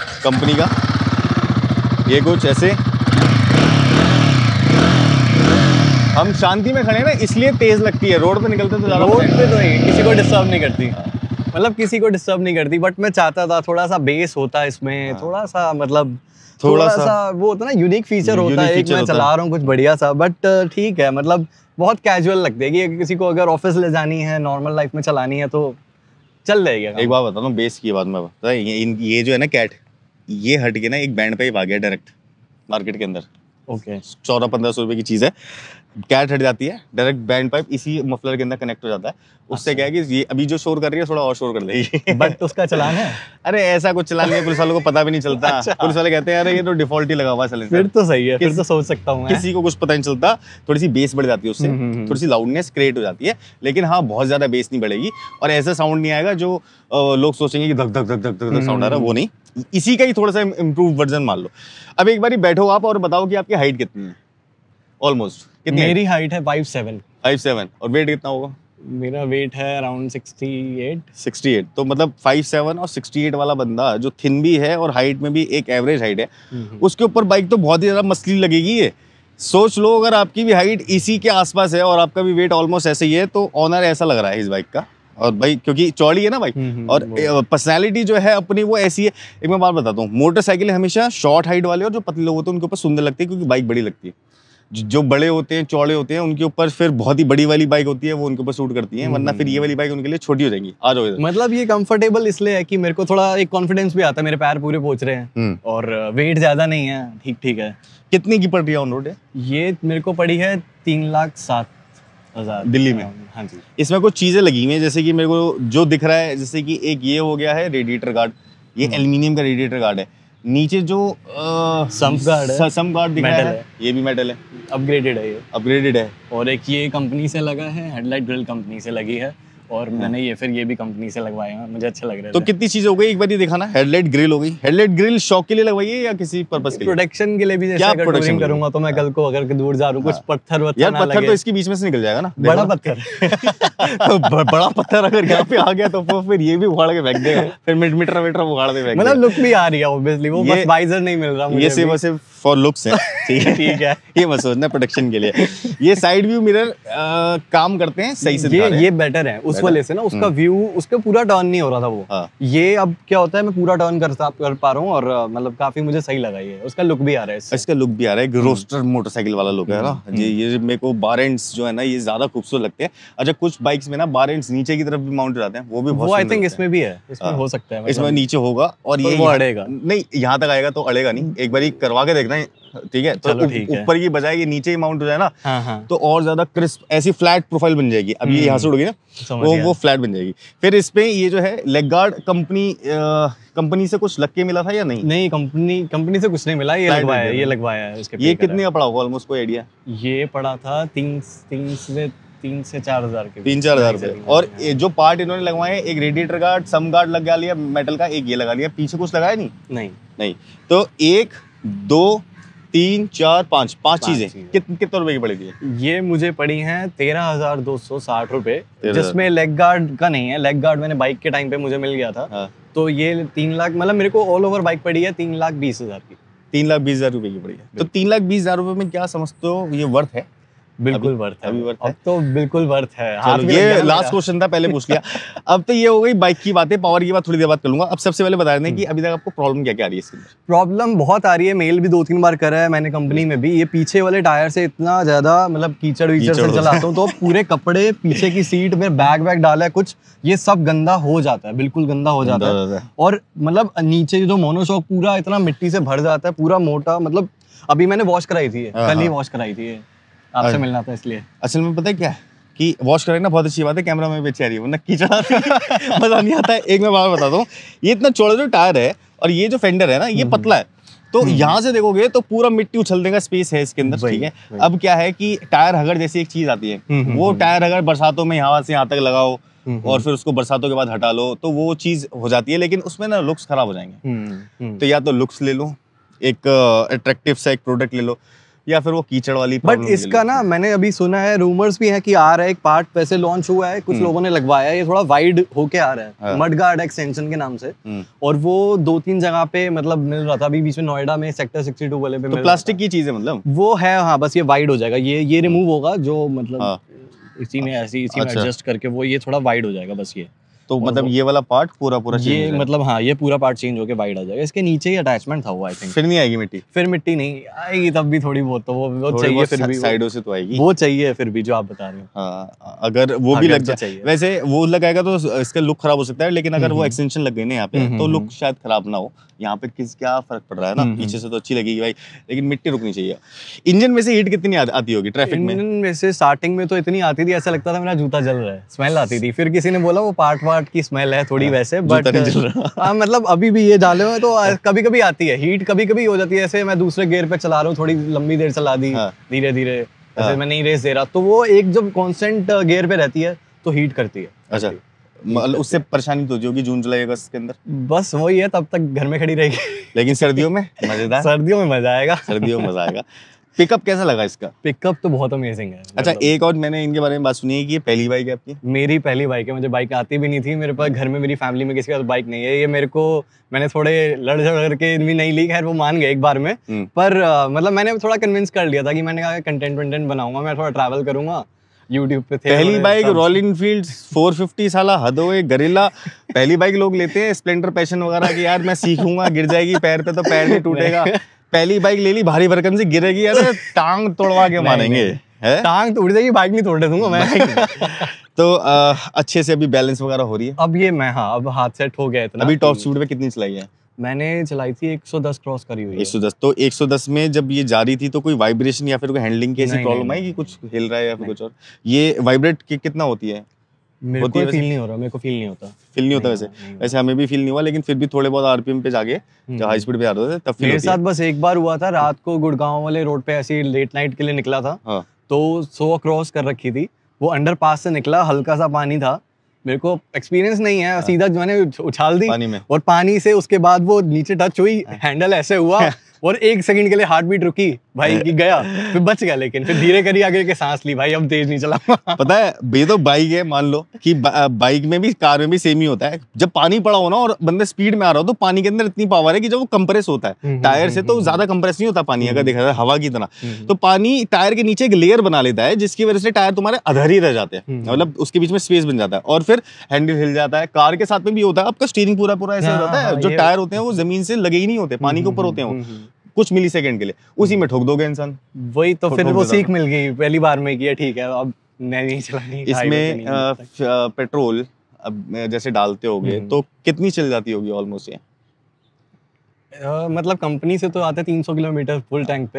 Company का ये कुछ ऐसे हम शांति में खड़े हैं ना इसलिए तेज लगती है रोड पे निकलते तो ज़्यादा रोड पे तो नहीं किसी को डिस्टर्ब नहीं करती मतलब किसी को डिस्टर्ब नहीं करती बट मैं चाहता था थोड़ा सा बेस होता इसमें हाँ। थोड़ा सा मतलब थोड़ा, थोड़ा सा, सा वो होता ना यूनिक फीचर होता है एक मैं चला रहा हूँ कुछ बढ़िया सा बट uh, ठीक है मतलब बहुत कैजुअल लगते है कि किसी को अगर ऑफिस ले जानी है नॉर्मल लाइफ में चलानी है तो चल जाएगा एक बात बता हूँ बेस की बात में ये जो है ना कैट ये हट के ना एक बैंड पे ही भाग गया डायरेक्ट मार्केट के अंदर ओके चौदह पंद्रह सौ रुपए की चीज़ है कैट हट जाती है डायरेक्ट बैंड पाइप इसी मफलर के अंदर कनेक्ट हो जाता है उससे अच्छा। क्या है कि ये अभी जो शोर कर रही है थोड़ा और शोर कर देगी बट उसका चलान है अरे ऐसा कुछ चलान नहीं पुलिस वालों को पता भी नहीं चलता अच्छा। पुलिस वाले कहते हैं अरे ये तो डिफॉल्ट ही लगा हुआ है फिर तो सही है फिर तो सोच सकता हूँ किसी को कुछ पता नहीं चलता थोड़ी सी बेस बढ़ जाती है उससे थोड़ी सी लाउडनेस क्रिएट हो जाती है लेकिन हाँ बहुत ज्यादा बेस नहीं बढ़ेगी और ऐसा साउंड नहीं आएगा जो लोग सोचेंगे कि धक धक धक धक धक साउंड आ रहा है वो नहीं इसी का ही थोड़ा सा इम्प्रूव वर्जन मान लो अब एक बार बैठो आप और बताओ कि आपकी हाइट कितनी है ऑलमोस्ट कितनी मेरी हाइट है फाइव सेवन फाइव सेवन और वेट कितना होगा मेरा वेट है अराउंड सिक्सटी एट तो मतलब फाइव सेवन और सिक्सटी एट वाला बंदा जो थिन भी है और हाइट में भी एक एवरेज हाइट है हम्म। उसके ऊपर बाइक तो बहुत ही ज़्यादा मसली लगेगी ये सोच लो अगर आपकी भी हाइट इसी के आसपास है और आपका भी वेट ऑलमोस्ट ऐसे ही है तो ऑनर ऐसा लग रहा है इस बाइक का और भाई क्योंकि चौड़ी है ना भाई हम्म, हम्म, और पर्सनैलिटी हम्म, जो है अपनी वो ऐसी है एक मैं बात बताता हूँ मोटरसाइकिल हमेशा शॉर्ट हाइट वाले और जो पतले लोग होते हैं उनके ऊपर सुंदर लगती है क्योंकि बाइक बड़ी लगती है जो बड़े होते हैं चौड़े होते हैं उनके ऊपर फिर बहुत ही बड़ी वाली बाइक होती है वो उनके ऊपर सूट करती है वरना फिर ये वाली बाइक उनके लिए छोटी हो जाएंगी आ जाओ मतलब ये कंफर्टेबल इसलिए है कि मेरे को थोड़ा एक कॉन्फिडेंस भी आता है मेरे पैर पूरे पहुंच रहे हैं और वेट ज्यादा नहीं है ठीक ठीक है कितने की पड़ रही है ऑन रोड ये मेरे को पड़ी है तीन लाख सात दिल्ली में हाँ जी इसमें कुछ चीज़ें लगी हुई हैं जैसे कि मेरे को जो दिख रहा है जैसे कि एक ये हो गया है रेडिएटर गार्ड ये हम्म। एल्यूमिनियम का रेडिएटर गार्ड है नीचे जो सम गार्ड है सम गार्ड दिख रहा है ये भी मेटल है अपग्रेडेड है ये अपग्रेडेड है और एक ये कंपनी से लगा है हेडलाइट ग्रिल कंपनी से लगी है और हाँ। मैंने ये फिर ये भी कंपनी से लगवाया हैं मुझे अच्छा लग रहा है तो कितनी चीज हो गई एक बार ये दिखाना हेडलाइट ग्रिल हो गई हेडलाइट ग्रिल शौक के लिए लगवाई है या किसी पर्पस के लिए प्रोटेक्शन के लिए भी जैसे अगर टूरिंग करूंगा तो मैं कल को अगर दूर जा रहा हूं कुछ हाँ। पत्थर वत्थर यार पत्थर तो इसके बीच में से निकल जाएगा ना बड़ा पत्थर तो बड़ा पत्थर अगर यहाँ पे आ गया तो फिर ये भी उखाड़ के फेंक देगा फिर मिड मीटर मीटर उखाड़ दे फेंक मतलब लुक भी आ रही है ऑब्वियसली वो बस वाइजर नहीं मिल रहा ये सिर्फ सिर्फ फॉर लुक्स है ठीक है ठीक है ये मत सोचना प्रोडक्शन के लिए ये साइड व्यू मिरर काम करते हैं सही से ये बेटर है उस वाले से ना उसका व्यू हम्म। उसका पूरा टर्न नहीं हो रहा था वो हाँ। ये अब क्या होता है मैं पूरा टर्न कर, पा रहा हूँ और मतलब काफी मुझे सही लगा ये उसका लुक भी आ रहा है इसका लुक भी आ रहा है रोस्टर हम्म। मोटरसाइकिल वाला लुक है ना हम्म। ये ये मेरे को बार एंड्स जो है ना ये ज्यादा खूबसूरत लगते हैं अच्छा कुछ बाइक्स में ना बार एंड्स नीचे की तरफ भी माउंट रहते हैं वो भी आई थिंक इसमें भी है इसमें हाँ। हो सकता है मतलब इसमें नीचे होगा और तो ये अड़ेगा नहीं यहाँ तक आएगा तो अड़ेगा नहीं एक बार करवा के देखना तो ठीक है ऊपर की बजाय नीचे ही माउंट हो जाए ना हाँ, हाँ। तो और ज्यादा क्रिस्प ऐसी फ्लैट प्रोफाइल बन जाएगी अभी हम्म, यहाँ से उड़ोगी ना वो वो फ्लैट बन जाएगी फिर इस पे ये जो है लेग गार्ड कंपनी कंपनी से कुछ लग के मिला था या नहीं नहीं कंपनी कंपनी से कुछ नहीं मिला ये लगवाया ये लगवाया है इसके ये कितने का पड़ा होगा ऑलमोस्ट कोई आइडिया ये पड़ा था तीन तीन से तीन से चार हजार के तीन चार हजार रुपए और हाँ। जो पार्ट इन्होंने लगवाए एक रेडिएटर गार्ड सम गार्ड लगा लिया मेटल का एक ये लगा लिया पीछे कुछ लगाया नहीं नहीं तो एक दो तीन चार पाँच पाँच चीजें कितने कितने रुपए की पड़ी थी ये मुझे पड़ी हैं तेरह हजार दो सौ साठ रुपए जिसमें लेग गार्ड का नहीं है लेग गार्ड मैंने बाइक के टाइम पे मुझे मिल गया था हाँ। तो ये तीन लाख मतलब मेरे को ऑल ओवर बाइक पड़ी है तीन लाख बीस हजार की तीन लाख बीस हजार रुपए की पड़ी है तो तीन लाख बीस हजार रुपए में क्या समझते हो ये वर्थ है बिल्कुल वर्थ है अभी वर्थ है तो बिल्कुल वर्थ है ये लास्ट क्वेश्चन था पहले पूछ लिया अब तो ये हो गई बाइक की बातें पावर की बात थोड़ी देर बाद करूंगा अब सबसे पहले बता रहे कि हम्म। अभी तक आपको प्रॉब्लम क्या क्या आ रही है इसके प्रॉब्लम बहुत आ रही है मेल भी दो तीन बार करा है मैंने कंपनी में भी ये पीछे वाले टायर से इतना ज्यादा मतलब कीचड़ वीचड़ से चलाता हूँ तो पूरे कपड़े पीछे की सीट में बैग वैग डाला है कुछ ये सब गंदा हो जाता है बिल्कुल गंदा हो जाता है और मतलब नीचे जो मोनोशॉक पूरा इतना मिट्टी से भर जाता है पूरा मोटा मतलब अभी मैंने वॉश कराई थी हाँ, कल ही वॉश हाँ। कराई थी आपसे मिलना था इसलिए असल में पता है क्या कि वॉश करें ना बहुत अच्छी बात है कैमरा में बेच रही है वरना कीचड़ा मजा नहीं आता है एक मैं बार बता हूँ ये इतना चौड़ा जो टायर है और ये जो फेंडर है ना ये हम्म, हम्म। पतला है तो हम्म, यहाँ से देखोगे तो पूरा मिट्टी उछल देगा स्पेस है इसके अंदर ठीक है अब क्या है कि टायर हगड़ जैसी एक चीज आती है वो टायर हगर बरसातों में यहाँ से यहाँ तक लगाओ और फिर उसको बरसातों के बाद हटा लो तो वो चीज हो जाती है लेकिन उसमें ना लुक्स खराब हो जाएंगे तो या तो लुक्स ले लो एक अट्रैक्टिव uh, सा एक प्रोडक्ट ले लो या फिर वो कीचड़ वाली बट इसका ना मैंने अभी सुना है रूमर्स भी है कि आ रहा है एक पार्ट वैसे लॉन्च हुआ है कुछ हम्म। लोगों ने लगवाया है ये थोड़ा वाइड होके आ रहा है गार्ड हाँ। एक्सटेंशन के नाम से हम्म। और वो दो तीन जगह पे मतलब मिल रहा था अभी बीच में नोएडा में सेक्टर सिक्सटी टू वाले पे तो प्लास्टिक की चीज है मतलब वो है हाँ बस ये वाइड हो जाएगा ये ये रिमूव हम्म। होगा जो मतलब हाँ। इसी में ऐसी इसी में एडजस्ट अच्छा। करके वो ये थोड़ा वाइड हो जाएगा बस ये तो मतलब ये वाला पार्ट पूरा पूरा ये मतलब हाँ ये पूरा पार्ट चेंज होकर वाइड आ जाएगा इसके नीचे ही अटैचमेंट था वो आई थिंक फिर नहीं आएगी मिट्टी फिर मिट्टी नहीं आएगी तब भी थोड़ी बहुत तो वो वो चाहिए फिर भी साइडों से तो आएगी वो चाहिए फिर भी जो आप बता रहे हो हाँ अगर वो हाँ, भी लग तो जाए वैसे वो लगाएगा तो इसका लुक खराब हो सकता है लेकिन अगर हम्म, वो एक्सटेंशन हम्म। लग गई ना यहाँ पे हम्म, तो लुक शायद खराब ना हो यहाँ पे किस क्या फर्क पड़ रहा है ना पीछे से तो अच्छी लगेगी भाई लेकिन मिट्टी रुकनी चाहिए इंजन में से हीट कितनी आती होगी ट्रैफिक में इंजन में से स्टार्टिंग में तो इतनी आती थी ऐसा लगता था मेरा जूता जल रहा है स्मेल आती थी फिर किसी ने बोला वो पार्ट वाट की स्मेल है थोड़ी हाँ, वैसे बट हाँ मतलब अभी भी ये डाले हुए तो कभी कभी आती है हीट कभी कभी हो जाती है ऐसे मैं दूसरे गेयर पे चला रहा हूँ थोड़ी लंबी देर चला दी हाँ। धीरे धीरे ऐसे हाँ। मैं नहीं रेस दे रहा तो वो एक जब कॉन्स्टेंट गेयर पे रहती है तो हीट करती है अच्छा मतलब उससे परेशानी तो होगी जून जुलाई अगस्त के अंदर बस वही है तब तक घर में खड़ी रहेगी लेकिन सर्दियों में मजेदार सर्दियों में मजा आएगा सर्दियों में मजा आएगा पिकअप कैसा लगा इसका पिकअप तो बहुत अमेजिंग है अच्छा मतलब एक और मैंने इनके बारे में बात सुनी है कि ये पहली बाइक है आपकी मेरी पहली बाइक है मुझे बाइक आती भी नहीं थी मेरे पास घर में मेरी फैमिली में किसी के पास बाइक नहीं है ये मेरे को मैंने थोड़े लड़ झड़ करके भी नहीं ली खैर वो मान गए एक बार में हम्म। पर मतलब मैंने थोड़ा कन्विंस कर लिया था कि मैंने कहा कंटेंट वंटेंट बनाऊंगा मैं थोड़ा ट्रैवल करूंगा YouTube पे थे पहली बाइक रॉयल इनफील्ड 450 साला हदोए गरिल्ला पहली बाइक लोग लेते हैं स्प्लेंडर पैशन वगैरह कि यार मैं सीखूंगा गिर जाएगी पैर पे तो पैर नहीं टूटेगा पहली बाइक ले ली भारी भरकम से गिरेगी अरे टांग तोड़वा के मारेंगे टांग तोड़ जाएगी बाइक नहीं तोड़ने दूंगा मैं तो आ, अच्छे से अभी बैलेंस वगैरह हो रही है अब ये मैं हाँ अब हाथ सेट हो गया इतना अभी टॉप स्पीड में कितनी चलाई है मैंने चलाई थी 110 क्रॉस करी हुई 110 तो 110 में जब ये जा रही थी तो कोई वाइब्रेशन या फिर कोई हैंडलिंग की ऐसी प्रॉब्लम आई कि कुछ हिल रहा है या फिर कुछ और ये वाइब्रेट कितना होती है फील नहीं हो रहा मेरे को फील नहीं होता फील नहीं होता वैसे वैसे हमें भी फील नहीं हुआ लेकिन फिर भी थोड़े बहुत आरपीएम पे जाके हाई हम्म, स्पीड हम्म। पे आ रहे थे तब मेरे साथ बस एक बार हुआ था रात को गुड़गांव वाले रोड पे ऐसी लेट नाइट के लिए निकला था हाँ। तो सो क्रॉस कर रखी थी वो अंडर पास से निकला हल्का सा पानी था मेरे को एक्सपीरियंस नहीं है हाँ। सीधा जो मैंने उछाल दी पानी में और पानी से उसके बाद वो नीचे टच हुई हैंडल हाँ। ऐसे हुआ और एक सेकंड के लिए हार्ट बीट रुकी भाई की गया फिर बच गया लेकिन फिर धीरे करी आगे के सांस ली भाई अब तेज नहीं चला पता है ये तो बाइक है मान लो कि बाइक में भी कार में भी सेम ही होता है जब पानी पड़ा हो ना और बंदे स्पीड में आ रहा हो तो पानी के अंदर इतनी पावर है कि जब वो कंप्रेस होता है टायर हम्म, हम्म, से तो हम्म, ज्यादा कंप्रेस नहीं होता पानी अगर देखा जाए हवा की तरह तो पानी टायर के नीचे एक लेयर बना लेता है जिसकी वजह से टायर तुम्हारे अधर ही रह जाते हैं मतलब उसके बीच में स्पेस बन जाता है और फिर हैंडल हिल जाता है कार के साथ में भी होता है आपका स्टीयरिंग पूरा पूरा ऐसा हाँ, रहता है हाँ, जो टायर होते हैं वो जमीन से लगे ही नहीं होते पानी के ऊपर होते हैं कुछ मिली सेकेंड के लिए उसी में ठोक दोगे इंसान वही तो फिर वो सीख मिल गई पहली बार में किया ठीक है अब नहीं चलानी इसमें पेट्रोल अब जैसे डालते होगे हम्म। तो कितनी चल जाती होगी ऑलमोस्ट ये Uh, मतलब कंपनी से तो आते तीन सौ किलोमीटर फुल टैंक पे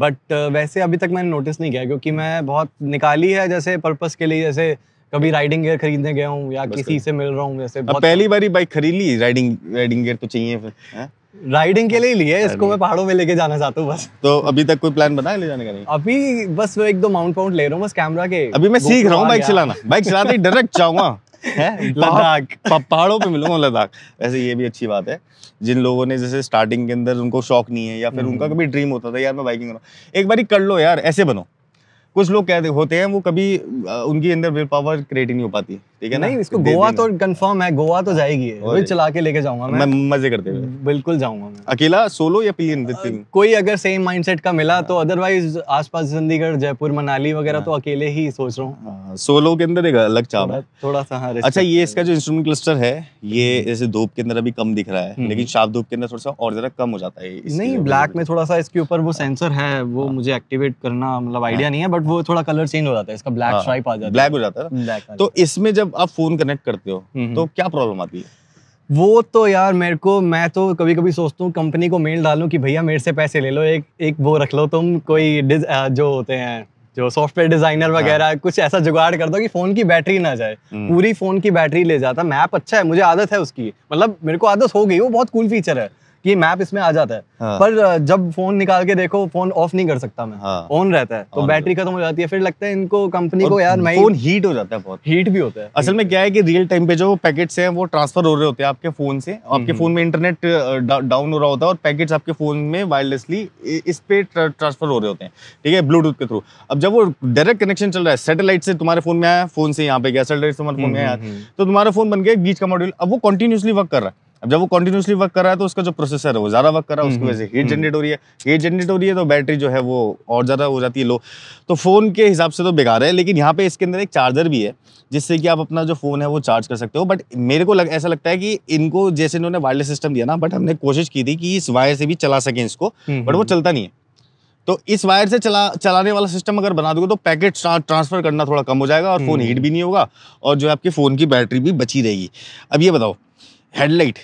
बट हाँ। uh, वैसे अभी तक मैंने नोटिस नहीं किया क्योंकि मैं बहुत निकाली है जैसे पर्पस के लिए जैसे कभी राइडिंग गियर खरीदने गया हूँ या किसी से मिल रहा हूँ पहली बार बाइक खरीद ली राइडिंग राइडिंग गियर तो चाहिए फिर राइडिंग के लिए लिए इसको मैं पहाड़ों में लेके जाना चाहता हूँ बस तो अभी तक कोई प्लान बनाया ले जाने का नहीं अभी बस एक दो माउंट पाउंट ले रहा हूँ बस कैमरा के अभी मैं सीख रहा हूँ बाइक चलाना बाइक चलाते ही डायरेक्ट जाऊंगा लद्दाख पहाड़ों पे मिलूंगा लद्दाख वैसे ये भी अच्छी बात है जिन लोगों ने जैसे स्टार्टिंग के अंदर उनको शौक नहीं है या फिर उनका हम्म। कभी ड्रीम होता था यार मैं बाइकिंग करूँ एक बार कर लो यार ऐसे बनो कुछ लोग कहते होते हैं वो कभी उनके अंदर विल पावर क्रिएटिंग नहीं हो पाती ठीक है नहीं इसको गोवा तो कंफर्म है गोवा तो जाएगी वही चला के लेके जाऊंगा मैं मजे करते हुए बिल्कुल जाऊंगा मैं अकेला सोलो या पिलियन विद टीम कोई अगर सेम माइंडसेट का मिला तो अदरवाइज हाँ। आसपास चंडीगढ़ जयपुर मनाली वगैरह तो हाँ। अकेले ही सोच रहा हूँ सोलो हाँ, के अंदर एक अलग चाव है थोड़ा सा अच्छा ये इसका जो इंस्ट्रूमेंट क्लस्टर है ये हम्म। जैसे धूप के अंदर अभी कम दिख रहा है हम्म। लेकिन शार्प धूप के अंदर थोड़ा सा और जरा कम हो जाता है नहीं ब्लैक में थोड़ा सा इसके ऊपर वो सेंसर है वो मुझे एक्टिवेट करना मतलब आइडिया नहीं है बट वो थोड़ा कलर चेंज हो जाता है इसका ब्लैक स्ट्राइप आ जाता है ब्लैक हो जाता है तो इसमें जब आप फोन कनेक्ट करते हो हम्म, हम्म। तो क्या प्रॉब्लम आती है वो तो यार मेरे को मैं तो कभी कभी सोचता हूँ कंपनी को मेल डालूं कि भैया मेरे से पैसे ले लो एक एक वो रख लो तुम कोई जो होते हैं जो सॉफ्टवेयर डिजाइनर हाँ। वगैरह हाँ। कुछ ऐसा जुगाड़ कर दो कि फोन की बैटरी ना जाए हम्म। पूरी फोन की बैटरी ले जाता मैप अच्छा है मुझे आदत है उसकी मतलब मेरे को आदत हो गई वो बहुत कूल फीचर है कि मैप इसमें आ जाता है हाँ। पर जब फोन निकाल के देखो फोन ऑफ नहीं कर सकता मैं हाँ। ऑन रहता है तो बैटरी खत्म हो जाती है फिर लगता है इनको कंपनी को यार मैं फोन हीट हो जाता है बहुत हीट भी होता है असल में क्या है कि रियल टाइम पे जो पैकेट्स हैं वो ट्रांसफर हो रहे होते हैं आपके फोन से हम्म, आपके फोन हम्म। में इंटरनेट डाउन हो रहा होता है और पैकेट्स आपके फोन में वायरलेसली इस पे ट्रांसफर हो रहे होते हैं ठीक है ब्लूटूथ के थ्रू अब जब वो डायरेक्ट कनेक्शन चल रहा है सेटेलाइट से तुम्हारे फोन में आया फोन से यहाँ पे गया सेटेलाइट से तुम्हारे फोन में हम्म, आया तो तुम्हारा फोन बन गया बीच का मॉड्यूल अब वो कंटिन्यूसली वर्क कर रहा है अब जब वो कंटिन्यूसली वर्क कर रहा है तो उसका जो प्रोसेसर है वो ज़्यादा वर्क कर रहा है उसकी हम्म, वजह से हीट हम्म। जनरेट हो रही है हीट जनरेट हो रही है तो बैटरी जो है वो और ज़्यादा हो जाती है लो तो फ़ोन के हिसाब से तो बेकार है लेकिन यहाँ पे इसके अंदर एक चार्जर भी है जिससे कि आप अपना जो फ़ोन है वो चार्ज कर सकते हो बट मेरे को लग, ऐसा लगता है कि इनको जैसे इन्होंने वायरलेस सिस्टम दिया ना बट हमने कोशिश की थी कि इस वायर से भी चला सकें इसको बट हम्म, वो चलता नहीं है तो इस वायर से चला चलाने वाला सिस्टम अगर बना दोगे तो पैकेट ट्रांसफर करना थोड़ा कम हो जाएगा और फ़ोन हीट भी नहीं होगा और जो है आपके फ़ोन की बैटरी भी बची रहेगी अब ये बताओ हेडलाइट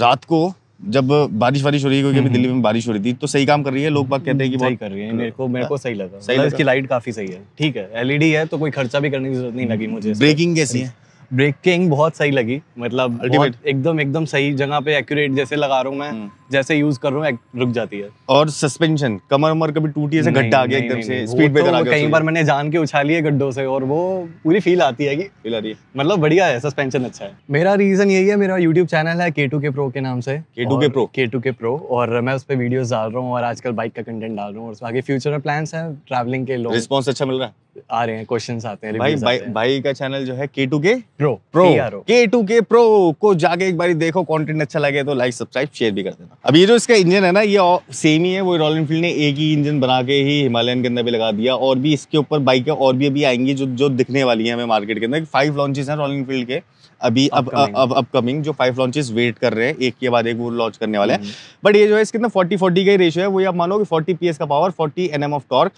रात को जब बारिश वारिश हो रही है क्योंकि अभी दिल्ली में बारिश हो रही थी तो सही काम कर रही है लोग बात कहते हैं कि सही कर रही है मेरे को मेरे को सही लगा सही मतलब लगा इसकी लाइट काफी सही है ठीक है एलईडी e है तो कोई खर्चा भी करने की जरूरत नहीं लगी मुझे ब्रेकिंग कैसी है ब्रेकिंग बहुत सही लगी मतलब एकदम एकदम सही जगह पे एक्यूरेट जैसे लगा रहा हूँ मैं हम्म। जैसे यूज कर रहा हूँ रुक जाती है और सस्पेंशन कमर उमर कभी टूटी है गड्ढा आ गया एकदम से स्पीड पे तो कई बार मैंने जान के उछाली है गड्ढों से और वो पूरी फील आती है कि फील आ रही है मतलब बढ़िया है सस्पेंशन अच्छा है मेरा रीजन यही है मेरा यूट्यूब चैनल है के टू के प्रो के नाम से के two K pro K two K pro और मैं उस पर वीडियोज डाल रहा हूँ और आजकल बाइक का कंटेंट डाल रहा हूँ और आगे फ्यूचर में प्लान है ट्रैवलिंग के लोग रिस्पॉन्स अच्छा मिल रहा है आ रहे हैं क्वेश्चन आते हैं भाई भाई, भाई का चैनल जो है के K two pro pro K two K pro को जाके एक बार देखो कंटेंट अच्छा लगे तो लाइक सब्सक्राइब शेयर भी कर देना अब ये जो इसका इंजन है ना ये सेम ही है वो रॉयल एनफील्ड ने एक ही इंजन बना के ही हिमालयन के अंदर भी लगा दिया और भी इसके ऊपर बाइक और भी अभी आएंगी जो जो दिखने वाली है हमें मार्केट के अंदर फाइव लॉन्चेस हैं रॉयल एनफील्ड के अभी अब अब अपकमिंग जो फाइव लॉन्चेस वेट कर रहे हैं एक के बाद एक वो लॉन्च करने वाले हैं बट हम्म। ये जो है इसके अंदर फोर्टी फोर्टी का रेशियो है वो आप मानो कि फोर्टी पी का power forty N of torque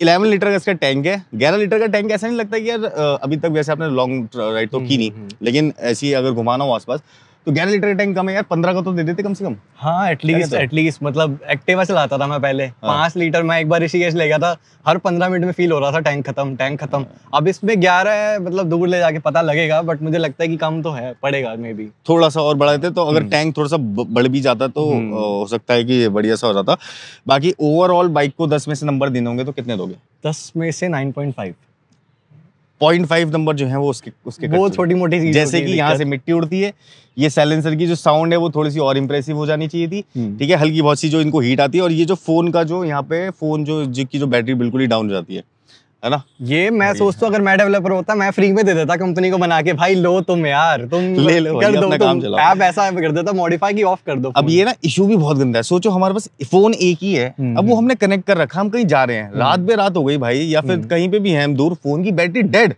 eleven litre का इसका टैंक है ग्यारह लीटर का टैंक ऐसा नहीं लगता कि यार अभी तक वैसे आपने लॉन्ग राइड तो की हम्म, नहीं हम्म। लेकिन ऐसी अगर घुमाना हो आसपास तो ग्यारह लीटर टैंक कम है यार पंद्रह का तो दे देते कम से कम हाँ एटलीस्ट एटलीस्ट तो। मतलब एक्टिवा चलाता था मैं पहले हाँ। पांच लीटर मैं एक बार ऋषिकेश ले गया था हर पंद्रह मिनट में फील हो रहा था टैंक खत्म टैंक खत्म हाँ। अब इसमें ग्यारह है मतलब दूर ले जाके पता लगेगा बट मुझे लगता है कि कम तो है पड़ेगा मे भी थोड़ा सा और बढ़ा देते तो अगर टैंक हम्म। थोड़ा सा बढ़ भी जाता तो हम्म। हो सकता है कि बढ़िया सा हो जाता बाकी ओवरऑल बाइक को दस में से नंबर देने होंगे तो कितने दोगे दस में से nine point five point five number जो है वो उसके उसके वो छोटी मोटी जैसे कि यहाँ से मिट्टी उड़ती है ये सैलेंसर की जो साउंड है वो थोड़ी सी और इम्प्रेसिव हो जानी चाहिए थी हम्म। ठीक है हल्की बहुत सी जो इनको हीट आती है और ये जो फोन का जो यहाँ पे फोन जो की जो बैटरी बिल्कुल ही डाउन हो जाती है है ना ये मैं सोचता हूँ अगर मैं डेवलपर होता मैं फ्री में दे देता कंपनी को बना के भाई लो तुम यार तुम ले लो कर दो काम ऐप ऐसा कर देता मॉडिफाई की ऑफ कर दो अब ये ना इशू भी बहुत गंदा है सोचो हमारे पास फोन एक ही है अब वो हम्म। हमने कनेक्ट कर रखा हम कहीं जा रहे हैं रात हम्म। बे रात हो गई भाई या फिर हम्म। कहीं पे भी है हम दूर फोन की बैटरी डेड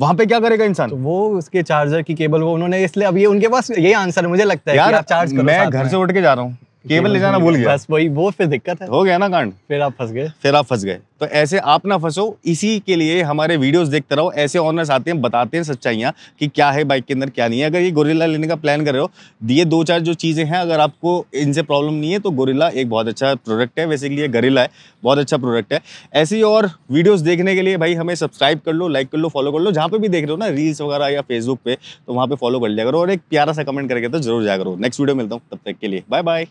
वहाँ पे क्या करेगा इंसान तो वो उसके चार्जर की केबल वो उन्होंने इसलिए अब ये उनके पास ये आंसर मुझे लगता है यार आप चार्ज करो मैं घर से उठ के जा रहा हूँ केबल ले जाना भूल गया बस वही वो फिर दिक्कत है हो गया ना कांड फिर आप फंस गए फिर आप फंस गए तो ऐसे आप ना फंसो इसी के लिए हमारे वीडियोस देखते रहो ऐसे ऑनर्स आते हैं बताते हैं सच्चाइयाँ कि क्या है बाइक के अंदर क्या नहीं है अगर ये गोरिल्ला लेने का प्लान कर रहे हो ये दो चार जो चीज़ें हैं अगर आपको इनसे प्रॉब्लम नहीं है तो गोरिल्ला एक बहुत अच्छा प्रोडक्ट है बेसिकली ये गरिला है बहुत अच्छा प्रोडक्ट है ऐसी और वीडियोज़ देखने के लिए भाई हमें सब्सक्राइब कर लो लाइक कर लो फॉलो कर लो जहाँ पर भी देख रहे हो ना रील्स वगैरह या फेसबुक पर तो वहाँ पर फॉलो कर लिया करो और एक प्यारा सा कमेंट करके तो जरूर जाया करो नेक्स्ट वीडियो मिलता हूँ तब तक के लिए बाय बाय